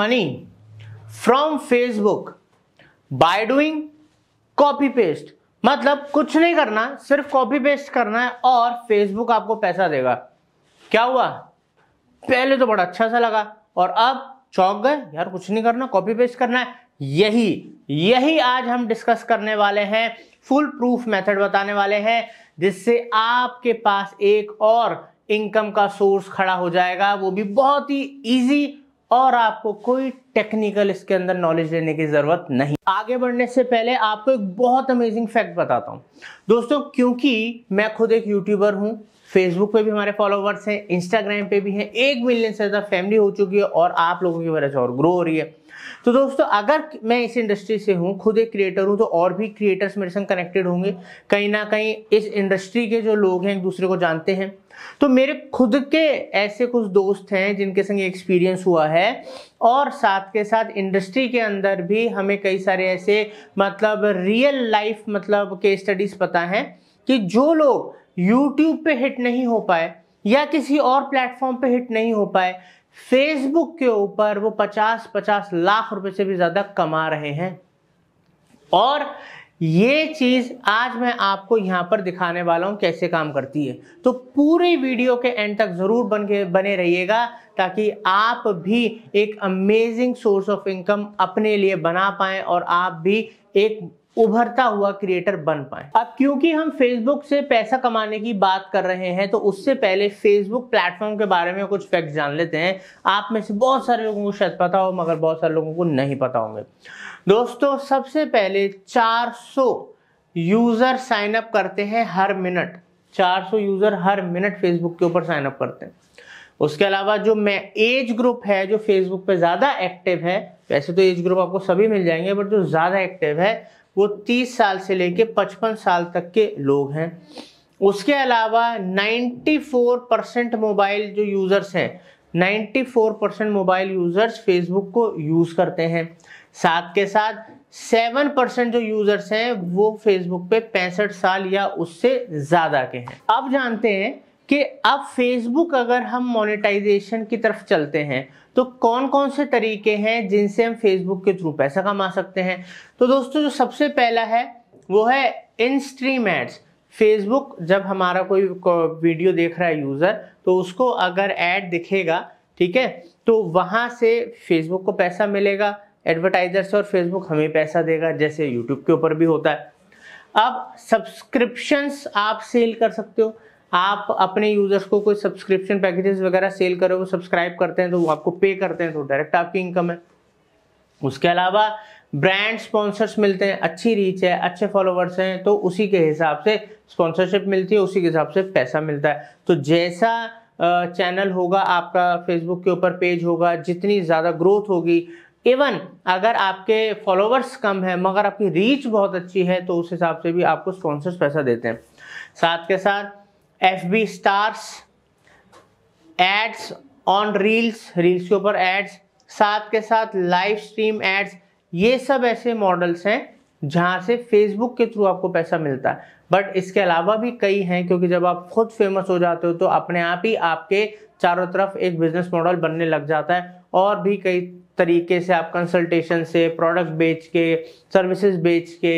money from Facebook by doing copy paste मतलब कुछ नहीं करना सिर्फ कॉपी पेस्ट करना है और फेसबुक आपको पैसा देगा क्या हुआ पहले तो बड़ा अच्छा सा लगा और अब चौंक गए यार कुछ नहीं करना कॉपी पेस्ट करना है यही यही आज हम डिस्कस करने वाले हैं फुल प्रूफ मेथड बताने वाले हैं जिससे आपके पास एक और इनकम का सोर्स खड़ा हो जाएगा वो भी बहुत ही इजी और आपको कोई टेक्निकल इसके अंदर नॉलेज लेने की ज़रूरत नहीं आगे बढ़ने से पहले आपको एक बहुत अमेजिंग फैक्ट बताता हूँ दोस्तों क्योंकि मैं खुद एक यूट्यूबर हूँ फेसबुक पे भी हमारे फॉलोवर्स हैं इंस्टाग्राम पे भी हैं एक मिलियन से ज़्यादा फैमिली हो चुकी है और आप लोगों की वजह से और ग्रो हो रही है तो दोस्तों अगर मैं इस इंडस्ट्री से हूँ खुद एक क्रिएटर हूँ तो और भी क्रिएटर्स मेरे संग कनेक्टेड होंगे कहीं ना कहीं इस इंडस्ट्री के जो लोग हैं एक दूसरे को जानते हैं तो मेरे खुद के ऐसे कुछ दोस्त हैं जिनके संग एक्सपीरियंस हुआ है और साथ के साथ इंडस्ट्री के अंदर भी हमें कई सारे ऐसे मतलब रियल लाइफ मतलब के स्टडीज़ पता हैं कि जो लोग यूट्यूब पे हिट नहीं हो पाए या किसी और प्लेटफॉर्म पे हिट नहीं हो पाए फेसबुक के ऊपर वो 50-50 लाख रुपए से भी ज़्यादा कमा रहे हैं और ये चीज़ आज मैं आपको यहां पर दिखाने वाला हूं कैसे काम करती है तो पूरी वीडियो के एंड तक ज़रूर बन के बने रहिएगा ताकि आप भी एक अमेजिंग सोर्स ऑफ इनकम अपने लिए बना पाए और आप भी एक उभरता हुआ क्रिएटर बन पाए अब क्योंकि हम फेसबुक से पैसा कमाने की बात कर रहे हैं तो उससे पहले फेसबुक प्लेटफॉर्म के बारे में कुछ फैक्ट जान लेते हैं आप में से बहुत सारे लोगों को शायद पता हो मगर बहुत सारे लोगों को नहीं पता होंगे दोस्तों सबसे पहले 400 यूजर साइन अप करते हैं हर मिनट 400 यूजर हर मिनट फेसबुक के ऊपर साइन अप करते हैं उसके अलावा जो मैं एज ग्रुप है जो फेसबुक पे ज़्यादा एक्टिव है वैसे तो एज ग्रुप आपको सभी मिल जाएंगे बट जो ज़्यादा एक्टिव है वो 30 साल से लेके 55 साल तक के लोग हैं उसके अलावा 94 परसेंट मोबाइल जो यूज़र्स हैं 94 परसेंट मोबाइल यूज़र्स फेसबुक को यूज़ करते हैं साथ के साथ 7 परसेंट जो यूज़र्स हैं वो फेसबुक पे पैंसठ साल या उससे ज़्यादा के हैं अब जानते हैं कि अब फेसबुक अगर हम मोनेटाइजेशन की तरफ चलते हैं तो कौन कौन से तरीके हैं जिनसे हम फेसबुक के थ्रू पैसा कमा सकते हैं तो दोस्तों जो सबसे पहला है वो है इन स्ट्रीम एड्स फेसबुक जब हमारा कोई वीडियो देख रहा है यूज़र तो उसको अगर ऐड दिखेगा ठीक है तो वहाँ से फेसबुक को पैसा मिलेगा एडवर्टाइजर से और फेसबुक हमें पैसा देगा जैसे यूट्यूब के ऊपर भी होता है अब सब्सक्रिप्शंस आप सेल कर सकते हो आप अपने यूजर्स को कोई सब्सक्रिप्शन पैकेजेस वगैरह सेल करो वो सब्सक्राइब करते हैं तो वो आपको पे करते हैं तो डायरेक्ट आपकी इनकम है उसके अलावा ब्रांड स्पॉन्सर्स मिलते हैं अच्छी रीच है अच्छे फॉलोवर्स हैं तो उसी के हिसाब से स्पॉन्सरशिप मिलती है उसी के हिसाब से पैसा मिलता है तो जैसा चैनल होगा आपका फेसबुक के ऊपर पेज होगा जितनी ज़्यादा ग्रोथ होगी इवन अगर आपके फॉलोवर्स कम है मगर आपकी रीच बहुत अच्छी है तो उस हिसाब से भी आपको स्पॉन्सर्स पैसा देते हैं साथ के साथ F B stars ads on reels reels के ऊपर एड्स साथ के साथ लाइव स्ट्रीम एड्स ये सब ऐसे मॉडल्स हैं जहाँ से फेसबुक के थ्रू आपको पैसा मिलता है बट इसके अलावा भी कई हैं क्योंकि जब आप खुद फेमस हो जाते हो तो अपने आप ही आपके चारों तरफ एक बिजनेस मॉडल बनने लग जाता है और भी कई तरीके से आप कंसल्टेशन से प्रोडक्ट बेच के सर्विसेज बेच के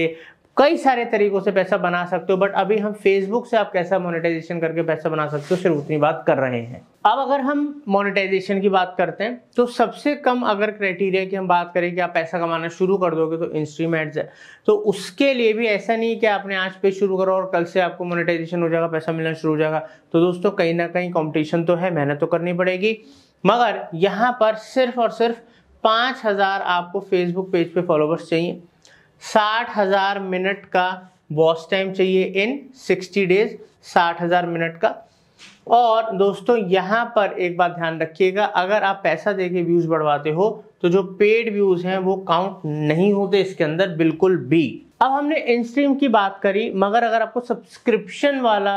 कई सारे तरीकों से पैसा बना सकते हो बट अभी हम फेसबुक से आप कैसा मोनेटाइजेशन करके पैसा बना सकते हो सिर्फ उतनी बात कर रहे हैं अब अगर हम मोनेटाइजेशन की बात करते हैं तो सबसे कम अगर क्राइटेरिया की हम बात करें कि आप पैसा कमाना शुरू कर दोगे तो इंस्ट्रीमेंट्स है तो उसके लिए भी ऐसा नहीं कि आपने आज पे शुरू करो और कल से आपको मोनेटाइजेशन हो जाएगा पैसा मिलना शुरू हो जाएगा तो दोस्तों कहीं ना कहीं कॉम्पिटिशन तो है मेहनत तो करनी पड़ेगी मगर यहाँ पर सिर्फ और सिर्फ पाँच हज़ार आपको फेसबुक पेज पे फॉलोवर्स चाहिए साठ हज़ार मिनट का वॉच टाइम चाहिए इन सिक्सटी डेज साठ हज़ार मिनट का और दोस्तों यहाँ पर एक बात ध्यान रखिएगा अगर आप पैसा दे के व्यूज़ बढ़वाते हो तो जो पेड व्यूज़ हैं वो काउंट नहीं होते इसके अंदर बिल्कुल भी अब हमने स्ट्रीम की बात करी मगर अगर आपको सब्सक्रिप्शन वाला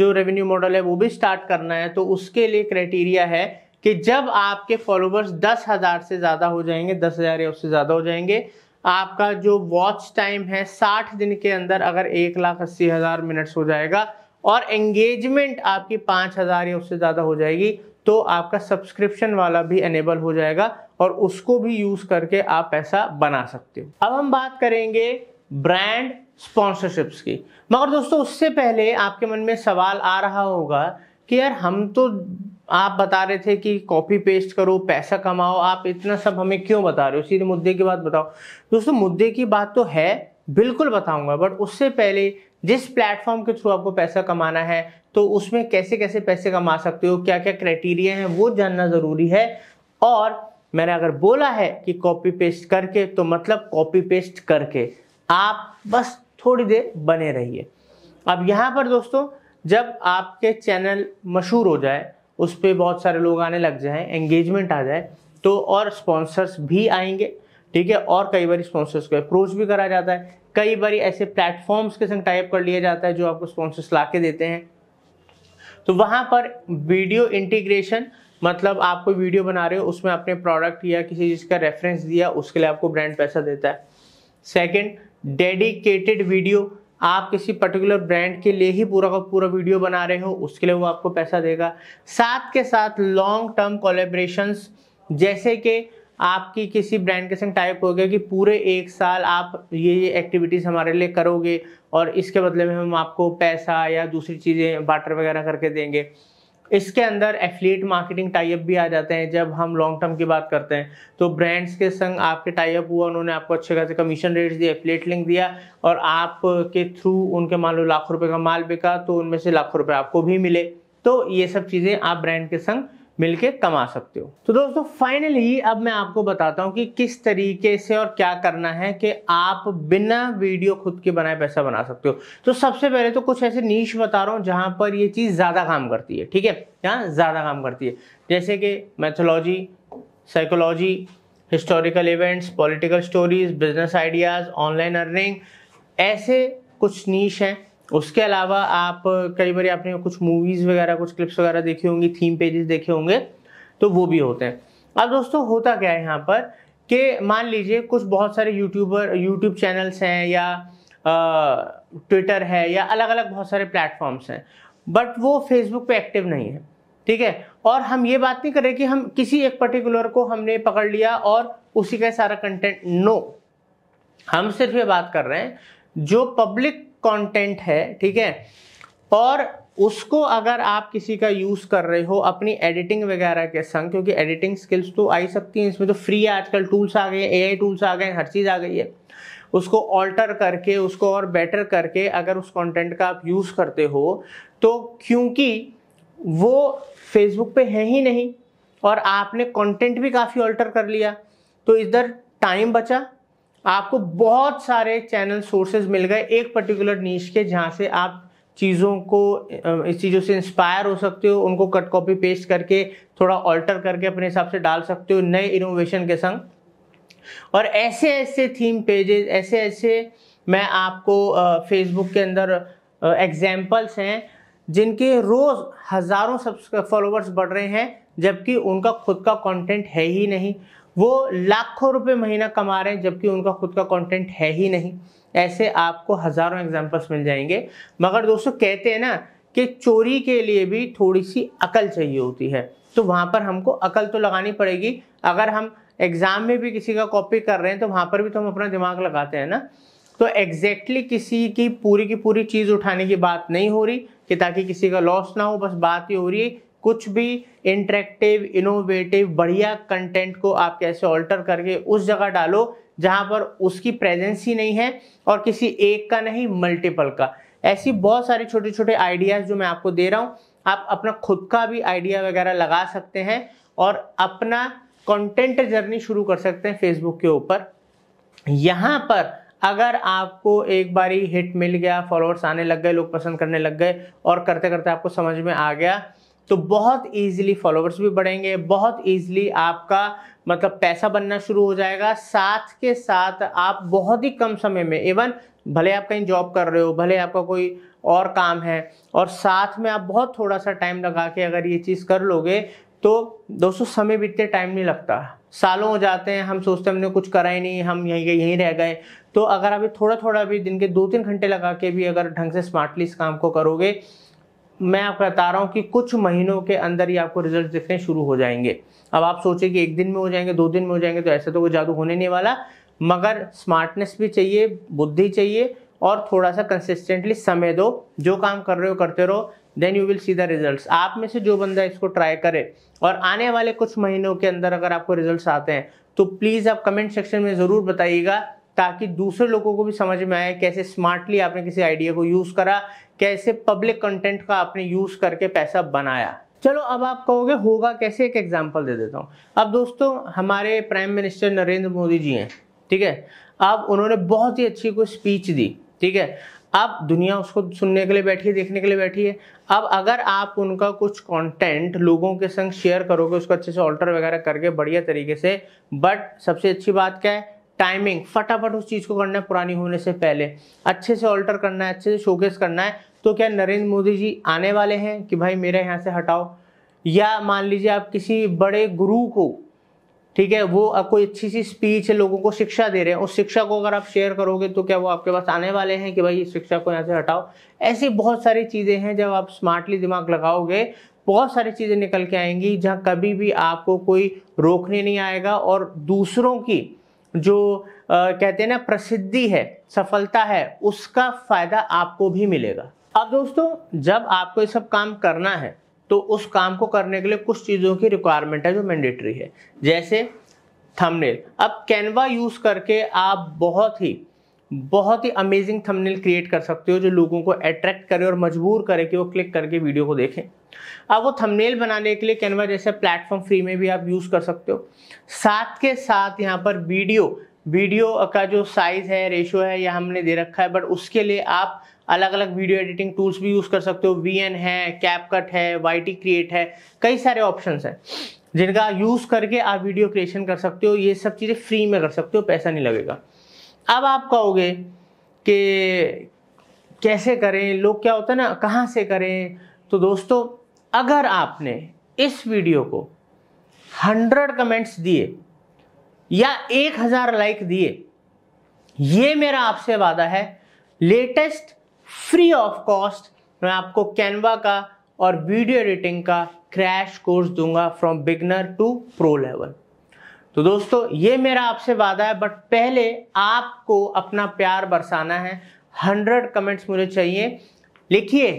जो रेवेन्यू मॉडल है वो भी स्टार्ट करना है तो उसके लिए क्राइटेरिया है कि जब आपके फॉलोवर्स दस हज़ार से ज़्यादा हो जाएंगे दस हज़ार या उससे ज़्यादा हो जाएंगे आपका जो वॉच टाइम है साठ दिन के अंदर अगर एक लाख अस्सी हज़ार मिनट्स हो जाएगा और एंगेजमेंट आपकी पाँच हज़ार या उससे ज़्यादा हो जाएगी तो आपका सब्सक्रिप्शन वाला भी एनेबल हो जाएगा और उसको भी यूज़ करके आप पैसा बना सकते हो अब हम बात करेंगे ब्रांड स्पॉन्सरशिप्स की मगर दोस्तों उससे पहले आपके मन में सवाल आ रहा होगा कि यार हम तो आप बता रहे थे कि कॉपी पेस्ट करो पैसा कमाओ आप इतना सब हमें क्यों बता रहे हो सीधे मुद्दे की बात बताओ दोस्तों मुद्दे की बात तो है बिल्कुल बताऊंगा बट उससे पहले जिस प्लेटफॉर्म के थ्रू आपको पैसा कमाना है तो उसमें कैसे कैसे पैसे कमा सकते हो क्या क्या क्राइटेरिया है वो जानना ज़रूरी है और मैंने अगर बोला है कि कॉपी पेस्ट करके तो मतलब कॉपी पेस्ट करके आप बस थोड़ी देर बने रहिए अब यहाँ पर दोस्तों जब आपके चैनल मशहूर हो जाए उस पर बहुत सारे लोग आने लग जाए एंगेजमेंट आ जाए तो और स्पॉन्सर्स भी आएंगे ठीक है और कई बार स्पॉन्सर्स को अप्रोच भी करा जाता है कई बार ऐसे प्लेटफॉर्म्स के संग टाइप कर लिया जाता है जो आपको स्पॉन्सर्स ला के देते हैं तो वहाँ पर वीडियो इंटीग्रेशन मतलब आपको वीडियो बना रहे हो उसमें अपने प्रोडक्ट या किसी चीज़ का रेफरेंस दिया उसके लिए आपको ब्रांड पैसा देता है सेकेंड डेडिकेटेड वीडियो आप किसी पर्टिकुलर ब्रांड के लिए ही पूरा का पूरा वीडियो बना रहे हो उसके लिए वो आपको पैसा देगा साथ के साथ लॉन्ग टर्म कोलेब्रेशन जैसे कि आपकी किसी ब्रांड के संग टाइप हो गया कि पूरे एक साल आप ये ये एक्टिविटीज़ हमारे लिए करोगे और इसके बदले में हम आपको पैसा या दूसरी चीज़ें बाटर वगैरह करके देंगे इसके अंदर एफिलिएट मार्केटिंग टाइप भी आ जाते हैं जब हम लॉन्ग टर्म की बात करते हैं तो ब्रांड्स के संग आपके टाइप हुआ उन्होंने आपको अच्छे खासे कमीशन रेट्स दिए एफिलिएट लिंक दिया और आपके थ्रू उनके मान लो लाखों रुपए का माल बिका तो उनमें से लाखों रुपए आपको भी मिले तो ये सब चीज़ें आप ब्रांड के संग मिलके कमा सकते हो तो दोस्तों फाइनली अब मैं आपको बताता हूँ कि किस तरीके से और क्या करना है कि आप बिना वीडियो खुद के बनाए पैसा बना सकते हो तो सबसे पहले तो कुछ ऐसे नीच बता रहा हूँ जहाँ पर ये चीज़ ज़्यादा काम करती है ठीक है यहाँ ज़्यादा काम करती है जैसे कि mythology psychology historical events political stories business ideas online earning ऐसे कुछ नीच हैं उसके अलावा आप कई बार आपने कुछ मूवीज़ वगैरह कुछ क्लिप्स वगैरह देखी होंगी थीम पेजेस देखे होंगे तो वो भी होते हैं अब दोस्तों होता क्या है यहाँ पर कि मान लीजिए कुछ बहुत सारे यूट्यूबर यूट्यूब चैनल्स हैं या ट्विटर है या अलग अलग बहुत सारे प्लेटफॉर्म्स हैं बट वो फेसबुक पे एक्टिव नहीं है ठीक है और हम ये बात नहीं करें कि हम किसी एक पर्टिकुलर को हमने पकड़ लिया और उसी का सारा कंटेंट नो हम सिर्फ ये बात कर रहे हैं जो पब्लिक कंटेंट है ठीक है और उसको अगर आप किसी का यूज़ कर रहे हो अपनी एडिटिंग वगैरह के संग क्योंकि एडिटिंग स्किल्स तो आ ही सकती हैं इसमें तो फ्री आजकल टूल्स आ गए हैं एआई टूल्स आ गए हैं हर चीज़ आ गई है उसको ऑल्टर करके उसको और बेटर करके अगर उस कंटेंट का आप यूज़ करते हो तो क्योंकि वो फेसबुक पे है ही नहीं और आपने कंटेंट भी काफ़ी ऑल्टर कर लिया तो इधर टाइम बचा आपको बहुत सारे चैनल सोर्सेज मिल गए एक पर्टिकुलर नीच के जहाँ से आप चीज़ों को इस चीज़ों से इंस्पायर हो सकते हो उनको कट कॉपी पेस्ट करके थोड़ा ऑल्टर करके अपने हिसाब से डाल सकते हो नए इनोवेशन के संग और ऐसे ऐसे थीम पेजेस ऐसे ऐसे मैं आपको फेसबुक के अंदर एग्जाम्पल्स हैं जिनके रोज़ हज़ारों सब्सक्राइब फॉलोअर्स बढ़ रहे हैं जबकि उनका खुद का कंटेंट है ही नहीं वो लाखों रुपए महीना कमा रहे हैं जबकि उनका खुद का कंटेंट है ही नहीं ऐसे आपको हज़ारों एग्जाम्पल्स मिल जाएंगे मगर दोस्तों कहते हैं ना कि चोरी के लिए भी थोड़ी सी अकल चाहिए होती है तो वहाँ पर हमको अकल तो लगानी पड़ेगी अगर हम एग्ज़ाम में भी किसी का कॉपी कर रहे हैं तो वहाँ पर भी तो हम अपना दिमाग लगाते हैं ना तो एग्जैक्टली exactly किसी की पूरी की पूरी चीज़ उठाने की बात नहीं हो रही कि ताकि किसी का लॉस ना हो बस बात ये हो रही है कुछ भी इंटरेक्टिव इनोवेटिव बढ़िया कंटेंट को आप कैसे ऑल्टर करके उस जगह डालो जहाँ पर उसकी प्रेजेंस ही नहीं है और किसी एक का नहीं मल्टीपल का ऐसी बहुत सारे छोटे छोटे आइडियाज़ जो मैं आपको दे रहा हूँ आप अपना खुद का भी आइडिया वगैरह लगा सकते हैं और अपना कंटेंट जर्नी शुरू कर सकते हैं फेसबुक के ऊपर यहाँ पर अगर आपको एक बारी हिट मिल गया फॉलोअर्स आने लग गए लोग पसंद करने लग गए और करते करते आपको समझ में आ गया तो बहुत ईजिली फॉलोअर्स भी बढ़ेंगे बहुत ईजिली आपका मतलब पैसा बनना शुरू हो जाएगा साथ के साथ आप बहुत ही कम समय में इवन भले आप कहीं जॉब कर रहे हो भले आपका कोई और काम है और साथ में आप बहुत थोड़ा सा टाइम लगा के अगर ये चीज़ कर लोगे तो दोस्तों समय बीतते टाइम नहीं लगता सालों हो जाते हैं हम सोचते हैं हमने कुछ करा ही नहीं हम यहीं यहीं रह गए तो अगर आप थोड़ा थोड़ा भी दिन के दो तीन घंटे लगा के भी अगर ढंग से स्मार्टली इस काम को करोगे मैं आपको बता रहा हूँ कि कुछ महीनों के अंदर ही आपको रिजल्ट दिखने शुरू हो जाएंगे अब आप सोचें कि एक दिन में हो जाएंगे दो दिन में हो जाएंगे तो ऐसे तो कोई जादू होने नहीं वाला मगर स्मार्टनेस भी चाहिए बुद्धि चाहिए और थोड़ा सा कंसिस्टेंटली समय दो जो काम कर रहे हो करते रहो then you will see the result आप में से जो बंदा इसको ट्राई करे और आने वाले कुछ महीनों के अंदर अगर आपको रिजल्ट आते हैं तो प्लीज़ आप कमेंट सेक्शन में ज़रूर बताइएगा ताकि दूसरे लोगों को भी समझ में आए कैसे स्मार्टली आपने किसी आइडिया को यूज़ करा कैसे पब्लिक कंटेंट का आपने यूज़ करके पैसा बनाया चलो अब आप कहोगे होगा कैसे एक एग्जाम्पल दे देता हूँ अब दोस्तों हमारे प्राइम मिनिस्टर नरेंद्र मोदी जी हैं ठीक है अब उन्होंने बहुत ही अच्छी कोई स्पीच दी ठीक है अब दुनिया उसको सुनने के लिए बैठी है देखने के लिए बैठी है अब अगर आप उनका कुछ कंटेंट लोगों के संग शेयर करोगे उसको अच्छे से ऑल्टर वगैरह करके बढ़िया तरीके से बट सबसे अच्छी बात क्या है टाइमिंग फटाफट उस चीज़ को करना है पुरानी होने से पहले अच्छे से ऑल्टर करना है अच्छे से शोकेस करना है तो क्या नरेंद्र मोदी जी आने वाले हैं कि भाई मेरे यहाँ से हटाओ या मान लीजिए आप किसी बड़े गुरु को ठीक है वो कोई अच्छी सी स्पीच लोगों को शिक्षा दे रहे हैं उस शिक्षा को अगर आप शेयर करोगे तो क्या वो आपके पास आने वाले हैं कि भाई इस शिक्षा को यहाँ से हटाओ ऐसी बहुत सारी चीज़ें हैं जब आप स्मार्टली दिमाग लगाओगे बहुत सारी चीज़ें निकल के आएंगी जहाँ कभी भी आपको कोई रोकने नहीं आएगा और दूसरों की जो आ, कहते हैं ना प्रसिद्धि है सफलता है उसका फायदा आपको भी मिलेगा अब दोस्तों जब आपको ये सब काम करना है तो उस काम को करने के लिए कुछ चीज़ों की रिक्वायरमेंट है जो मैंडेटरी है जैसे थंबनेल अब कैनवा यूज़ करके आप बहुत ही बहुत ही अमेजिंग थंबनेल क्रिएट कर सकते हो जो लोगों को अट्रैक्ट करे और मजबूर करे कि वो क्लिक करके वीडियो को देखें अब वो थंबनेल बनाने के लिए कैनवा जैसे प्लेटफॉर्म फ्री में भी आप यूज़ कर सकते हो साथ के साथ यहाँ पर वीडियो वीडियो का जो साइज़ है रेशो है यह हमने दे रखा है बट उसके लिए आप अलग अलग वीडियो एडिटिंग टूल्स भी यूज़ कर सकते हो वी एन है कैपकट है वाई टी क्रिएट है कई सारे ऑप्शन हैं जिनका यूज़ करके आप वीडियो क्रिएशन कर सकते हो ये सब चीज़ें फ्री में कर सकते हो पैसा नहीं लगेगा अब आप कहोगे कि कैसे करें लोग क्या होता है ना कहाँ से करें तो दोस्तों अगर आपने इस वीडियो को हंड्रेड कमेंट्स दिए या एक हज़ार लाइक दिए ये मेरा आपसे वादा है लेटेस्ट फ्री ऑफ कॉस्ट मैं आपको कैनवा का और वीडियो एडिटिंग का क्रैश कोर्स दूंगा from beginner to pro level तो दोस्तों ये मेरा आपसे वादा है बट पहले आपको अपना प्यार बरसाना है हंड्रेड कमेंट्स मुझे चाहिए लिखिए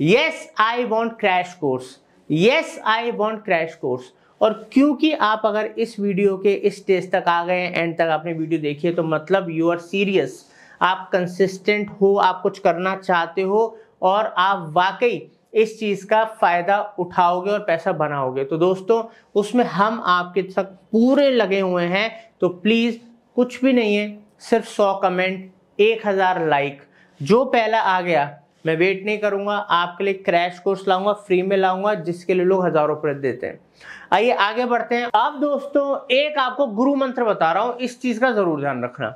yes I want crash course yes I want crash course और क्योंकि आप अगर इस वीडियो के इस स्टेज तक आ गए एंड तक आपने वीडियो देखी है तो मतलब यू आर सीरियस आप कंसिस्टेंट हो आप कुछ करना चाहते हो और आप वाकई इस चीज़ का फ़ायदा उठाओगे और पैसा बनाओगे तो दोस्तों उसमें हम आपके तक पूरे लगे हुए हैं तो प्लीज़ कुछ भी नहीं है सिर्फ सौ कमेंट एक हज़ार लाइक जो पहला आ गया मैं वेट नहीं करूंगा आपके लिए क्रैश कोर्स लाऊंगा फ्री में लाऊंगा जिसके लिए लोग हजारों रुपए देते हैं आइए आगे बढ़ते हैं अब दोस्तों एक आपको गुरु मंत्र बता रहा हूं इस चीज का जरूर ध्यान रखना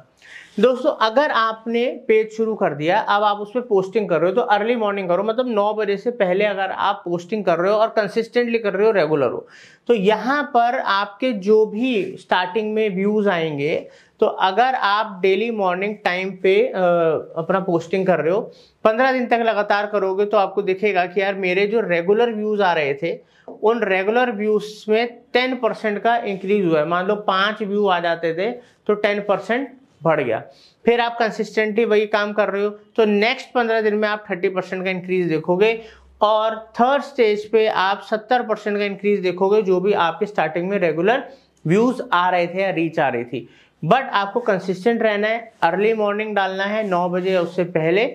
दोस्तों अगर आपने पेज शुरू कर दिया अब आप उस पर पोस्टिंग कर रहे हो तो अर्ली मॉर्निंग करो मतलब नौ बजे से पहले अगर आप पोस्टिंग कर रहे हो और कंसिस्टेंटली कर रहे हो रेगुलर हो तो यहाँ पर आपके जो भी स्टार्टिंग में व्यूज आएंगे तो अगर आप डेली मॉर्निंग टाइम पे अपना पोस्टिंग कर रहे हो पंद्रह दिन तक लगातार करोगे तो आपको दिखेगा कि यार मेरे जो रेगुलर व्यूज आ रहे थे उन रेगुलर व्यूज में टेन परसेंट का इंक्रीज हुआ है मान लो पाँच व्यू आ जाते थे तो टेन परसेंट बढ़ गया फिर आप कंसिस्टेंटली वही काम कर रहे हो तो नेक्स्ट पंद्रह दिन में आप थर्टी परसेंट का इंक्रीज देखोगे और थर्ड स्टेज पे आप सत्तर परसेंट का इंक्रीज देखोगे जो भी आपके स्टार्टिंग में रेगुलर व्यूज आ रहे थे या रीच आ रही थी बट आपको कंसिस्टेंट रहना है अर्ली मॉर्निंग डालना है नौ बजे उससे पहले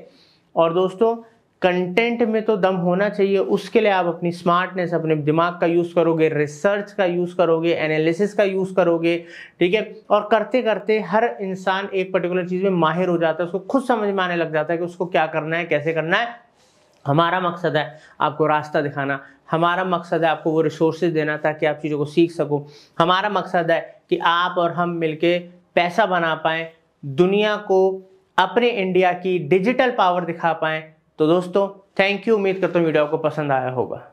और दोस्तों कंटेंट में तो दम होना चाहिए उसके लिए आप अपनी स्मार्टनेस अपने दिमाग का यूज़ करोगे रिसर्च का यूज़ करोगे एनालिसिस का यूज़ करोगे ठीक है और करते करते हर इंसान एक पर्टिकुलर चीज़ में माहिर हो जाता है उसको खुद समझ में आने लग जाता है कि उसको क्या करना है कैसे करना है हमारा मकसद है आपको रास्ता दिखाना हमारा मकसद है आपको वो रिसोर्सेज देना ताकि आप चीज़ों को सीख सको हमारा मकसद है कि आप और हम मिलके पैसा बना पाएँ दुनिया को अपने इंडिया की डिजिटल पावर दिखा पाएँ तो दोस्तों थैंक यू उम्मीद करता हूँ वीडियो आपको पसंद आया होगा